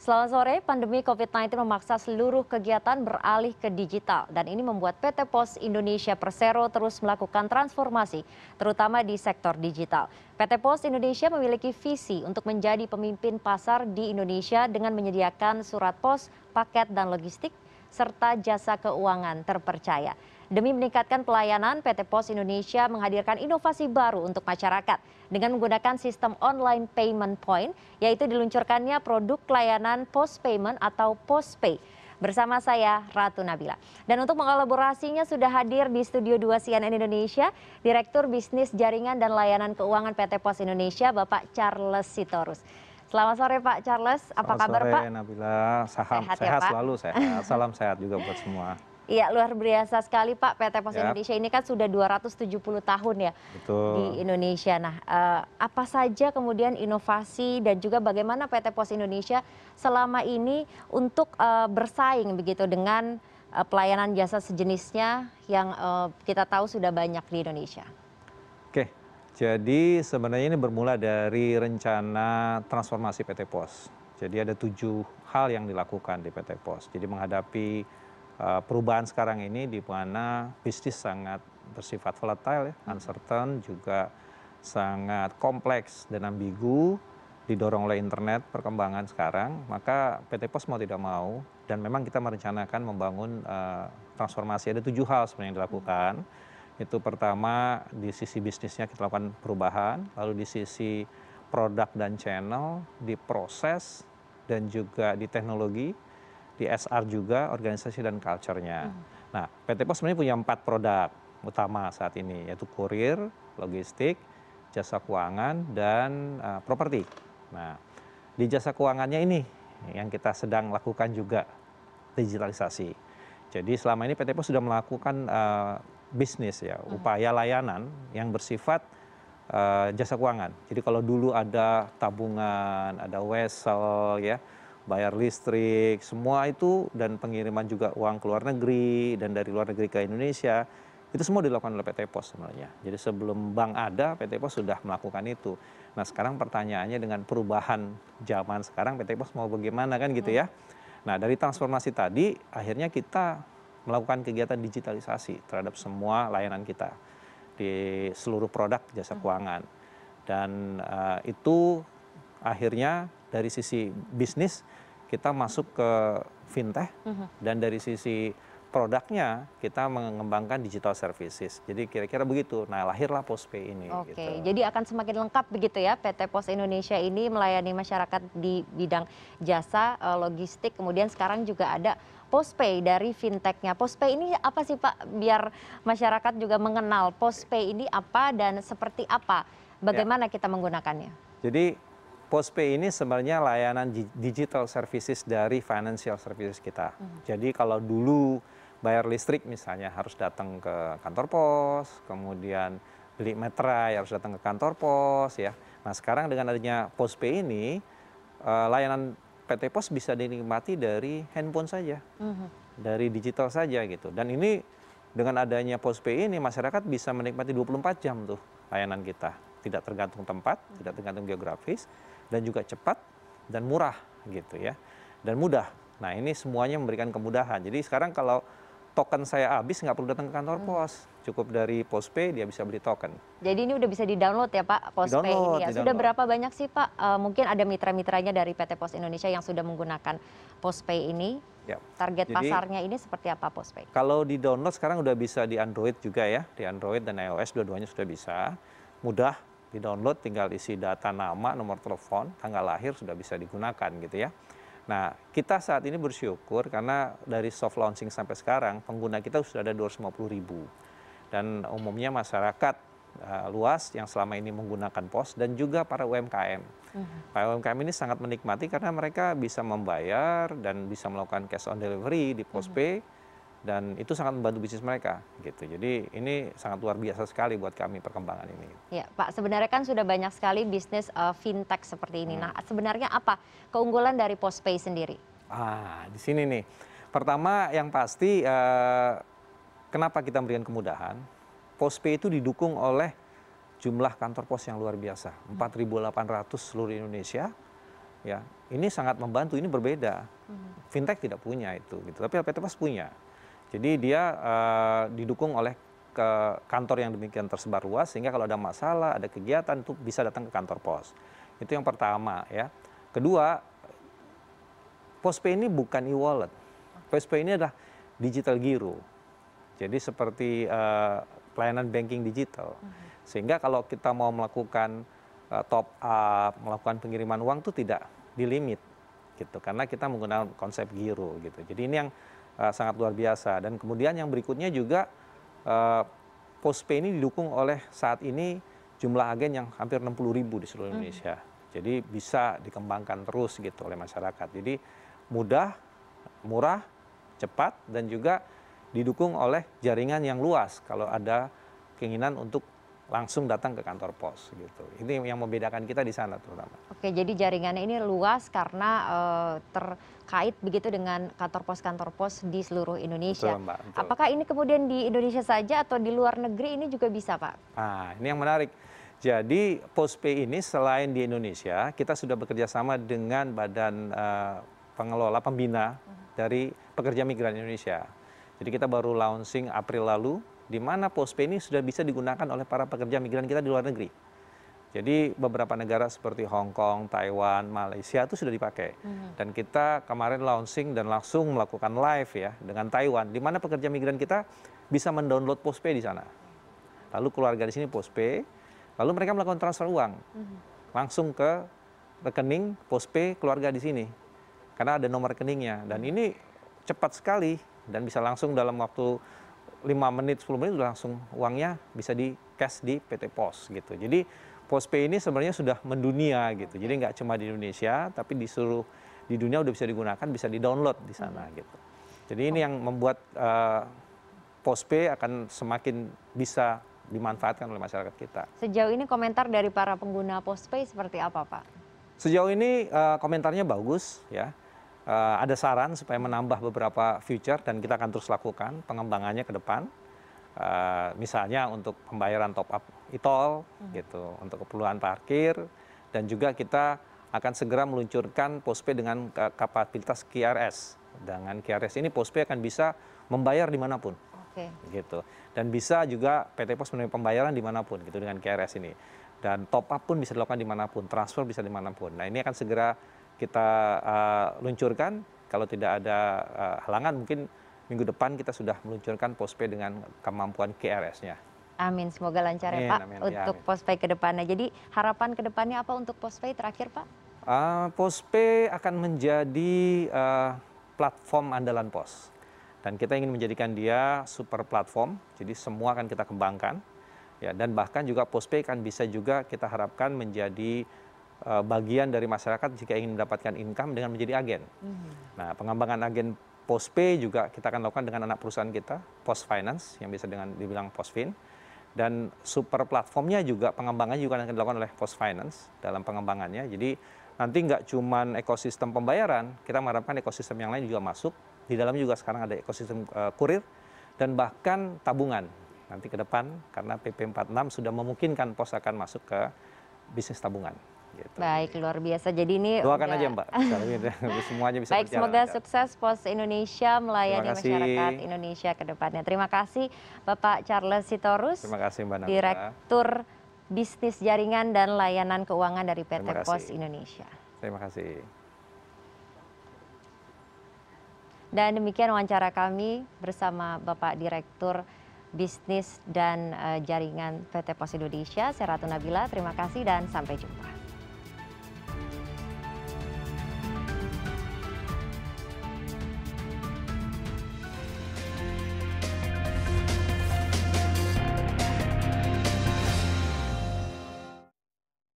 Selamat sore, pandemi COVID-19 memaksa seluruh kegiatan beralih ke digital dan ini membuat PT Pos Indonesia Persero terus melakukan transformasi, terutama di sektor digital. PT Pos Indonesia memiliki visi untuk menjadi pemimpin pasar di Indonesia dengan menyediakan surat pos, paket, dan logistik, serta jasa keuangan terpercaya. Demi meningkatkan pelayanan, PT POS Indonesia menghadirkan inovasi baru untuk masyarakat dengan menggunakan sistem online payment point, yaitu diluncurkannya produk layanan post Payment atau postpay. Bersama saya, Ratu Nabila. Dan untuk mengolaborasinya sudah hadir di Studio 2 CNN Indonesia, Direktur Bisnis Jaringan dan Layanan Keuangan PT POS Indonesia, Bapak Charles Sitorus. Selamat sore Pak Charles, apa Selamat kabar sore, Pak? Nabila, Saham, sehat, ya, sehat ya, selalu sehat. Salam sehat juga buat semua. Iya, luar biasa sekali Pak. PT Pos ya. Indonesia ini kan sudah 270 tahun ya Betul. di Indonesia. Nah, eh, apa saja kemudian inovasi dan juga bagaimana PT Pos Indonesia selama ini untuk eh, bersaing begitu dengan eh, pelayanan jasa sejenisnya yang eh, kita tahu sudah banyak di Indonesia? Oke, jadi sebenarnya ini bermula dari rencana transformasi PT Pos. Jadi ada tujuh hal yang dilakukan di PT Pos. Jadi menghadapi Eh, perubahan sekarang ini di mana bisnis sangat bersifat volatile, ya, uncertain, juga sangat kompleks dan ambigu, didorong oleh internet perkembangan sekarang, maka PT Pos mau tidak mau, dan memang kita merencanakan membangun uh, transformasi. Ada tujuh hal sebenarnya yang dilakukan. Itu pertama, di sisi bisnisnya kita lakukan perubahan, lalu di sisi produk dan channel, di proses, dan juga di teknologi, di SR juga organisasi dan culture-nya. Hmm. Nah, PT Pos sebenarnya punya empat produk utama saat ini, yaitu kurir, logistik, jasa keuangan, dan uh, properti. Nah, di jasa keuangannya ini yang kita sedang lakukan juga digitalisasi. Jadi selama ini PT Pos sudah melakukan uh, bisnis ya, hmm. upaya layanan yang bersifat eh, jasa keuangan. Jadi kalau dulu ada tabungan, ada wesel ya, bayar listrik semua itu dan pengiriman juga uang ke luar negeri dan dari luar negeri ke Indonesia itu semua dilakukan oleh PT Pos sebenarnya. Jadi sebelum bank ada, PT Pos sudah melakukan itu. Nah sekarang pertanyaannya dengan perubahan zaman sekarang, PT Pos mau bagaimana kan gitu ya. Nah dari transformasi tadi, akhirnya kita melakukan kegiatan digitalisasi terhadap semua layanan kita di seluruh produk jasa hmm. keuangan. Dan uh, itu akhirnya dari sisi bisnis kita masuk ke fintech mm-hmm. dan dari sisi produknya kita mengembangkan digital services. Jadi kira-kira begitu. Nah, lahirlah Postpay ini. Oke, gitu. jadi akan semakin lengkap begitu ya PT Pos Indonesia ini melayani masyarakat di bidang jasa, eh, logistik, kemudian sekarang juga ada Postpay dari fintechnya. Postpay ini apa sih Pak? Biar masyarakat juga mengenal Postpay ini apa dan seperti apa. Ya. Bagaimana ya. kita menggunakannya? Jadi Postpay ini sebenarnya layanan digital services dari financial services kita. Hmm. Jadi kalau dulu bayar listrik misalnya harus datang ke kantor pos, kemudian beli meterai harus datang ke kantor pos ya. Nah, sekarang dengan adanya Postpay ini eh, layanan PT Pos bisa dinikmati dari handphone saja. Hmm. Dari digital saja gitu. Dan ini dengan adanya Postpay ini masyarakat bisa menikmati 24 jam tuh layanan kita. Tidak tergantung tempat, tidak tergantung geografis dan juga cepat dan murah gitu ya dan mudah. Nah ini semuanya memberikan kemudahan. Jadi sekarang kalau token saya habis nggak perlu datang ke kantor hmm. pos, cukup dari PosPay dia bisa beli token. Jadi ini udah bisa di download ya Pak PosPay ini ya. Sudah berapa banyak sih Pak? Uh, mungkin ada mitra-mitranya dari PT Pos Indonesia yang sudah menggunakan PosPay ini. Ya. Target Jadi, pasarnya ini seperti apa PosPay? Kalau di download sekarang udah bisa di Android juga ya, di Android dan iOS dua-duanya sudah bisa. Mudah, di download tinggal isi data nama, nomor telepon, tanggal lahir sudah bisa digunakan gitu ya. Nah, kita saat ini bersyukur karena dari soft launching sampai sekarang pengguna kita sudah ada 250 ribu. Dan umumnya masyarakat uh, luas yang selama ini menggunakan POS dan juga para UMKM. Para UMKM ini sangat menikmati karena mereka bisa membayar dan bisa melakukan cash on delivery di POS uh dan itu sangat membantu bisnis mereka gitu. Jadi ini sangat luar biasa sekali buat kami perkembangan ini. Ya, Pak, sebenarnya kan sudah banyak sekali bisnis uh, fintech seperti ini. Hmm. Nah, sebenarnya apa keunggulan dari Postpay sendiri? Ah, di sini nih. Pertama yang pasti uh, kenapa kita memberikan kemudahan? Postpay itu didukung oleh jumlah kantor pos yang luar biasa, 4.800 seluruh Indonesia. Ya, ini sangat membantu, ini berbeda. Hmm. Fintech tidak punya itu gitu, tapi LPT Pos punya jadi dia eh, didukung oleh kantor yang demikian tersebar luas sehingga kalau ada masalah ada kegiatan itu bisa datang ke kantor pos itu yang pertama ya kedua pospay ini bukan e-wallet pospay ini adalah digital giro jadi seperti uh, pelayanan banking digital hmm. sehingga kalau kita mau melakukan uh, top up melakukan pengiriman uang itu tidak dilimit gitu karena kita menggunakan konsep giro gitu jadi ini yang Eh, sangat luar biasa. Dan kemudian yang berikutnya juga eh, postpay ini didukung oleh saat ini jumlah agen yang hampir 60 ribu di seluruh hmm. Indonesia. Hmm. Jadi bisa dikembangkan terus gitu oleh masyarakat. Jadi mudah, murah, cepat, dan juga didukung oleh jaringan yang luas kalau ada keinginan untuk langsung datang ke kantor pos gitu. Ini yang membedakan kita di sana terutama. Oke, jadi jaringannya ini luas karena e, terkait begitu dengan kantor pos-kantor pos di seluruh Indonesia. Betul, Mbak, betul. Apakah ini kemudian di Indonesia saja atau di luar negeri ini juga bisa, Pak? Nah, ini yang menarik. Jadi POSPay ini selain di Indonesia, kita sudah bekerja sama dengan badan e, pengelola pembina hmm. dari pekerja migran Indonesia. Jadi kita baru launching April lalu di mana postpay ini sudah bisa digunakan oleh para pekerja migran kita di luar negeri. Jadi beberapa negara seperti Hong Kong, Taiwan, Malaysia itu sudah dipakai. Hmm. Dan kita kemarin launching dan langsung melakukan live ya dengan Taiwan, di mana pekerja migran kita bisa mendownload postpay di sana. Lalu keluarga di sini postpay, lalu mereka melakukan transfer uang hmm. langsung ke rekening postpay keluarga di sini, karena ada nomor rekeningnya. Dan ini cepat sekali dan bisa langsung dalam waktu 5 menit 10 menit sudah langsung uangnya bisa di cash di PT Pos gitu. Jadi PosPay ini sebenarnya sudah mendunia gitu. Jadi nggak cuma di Indonesia tapi di seluruh di dunia udah bisa digunakan, bisa di-download di sana hmm. gitu. Jadi ini yang membuat uh, eh, PosPay akan semakin bisa dimanfaatkan oleh masyarakat kita. Sejauh ini komentar dari para pengguna PosPay seperti apa, Pak? Sejauh ini uh, komentarnya bagus ya uh, ada saran supaya menambah beberapa future dan kita akan terus lakukan pengembangannya ke depan. Uh, misalnya untuk pembayaran top up e toll hmm. gitu, untuk keperluan parkir dan juga kita akan segera meluncurkan postpay dengan kapabilitas QRS. Dengan QRS ini postpay akan bisa membayar dimanapun. Okay. Gitu. Dan bisa juga PT Pos menerima pembayaran dimanapun gitu dengan krs ini. Dan top up pun bisa dilakukan dimanapun, transfer bisa dimanapun. Nah ini akan segera kita eh, luncurkan kalau tidak ada eh, halangan mungkin minggu depan kita sudah meluncurkan postpay dengan kemampuan KRS-nya. Amin, semoga lancar ya, amin, ya Pak amin, untuk ya, postpay ke depannya. Jadi harapan ke depannya apa untuk postpay terakhir Pak? Uh, postpay akan menjadi uh, platform andalan pos. Dan kita ingin menjadikan dia super platform, jadi semua akan kita kembangkan. Ya, dan bahkan juga postpay kan bisa juga kita harapkan menjadi Eh, bagian dari masyarakat jika ingin mendapatkan income dengan menjadi agen. Mhm. Nah, pengembangan agen postpay juga kita akan lakukan dengan anak perusahaan kita, post finance yang bisa dengan dibilang postfin. Dan super platformnya juga pengembangannya juga akan dilakukan oleh post finance dalam pengembangannya. Jadi nanti nggak cuma ekosistem pembayaran, kita mengharapkan ekosistem yang lain juga masuk. Di dalam juga sekarang ada ekosistem uh, kurir dan bahkan tabungan nanti ke depan karena PP46 sudah memungkinkan pos akan masuk ke bisnis tabungan. Gitu. Baik, luar biasa. Jadi ini doakan udah... aja Mbak. Semuanya bisa Baik, berjalan. semoga kan. sukses Pos Indonesia melayani masyarakat Indonesia ke depannya. Terima kasih Bapak Charles Sitorus. Terima kasih Mbak Direktur Bisnis Jaringan dan Layanan Keuangan dari PT Pos Indonesia. Terima kasih. Dan demikian wawancara kami bersama Bapak Direktur Bisnis dan eh, Jaringan PT Pos Indonesia, Seratu Nabila. Terima kasih dan sampai jumpa.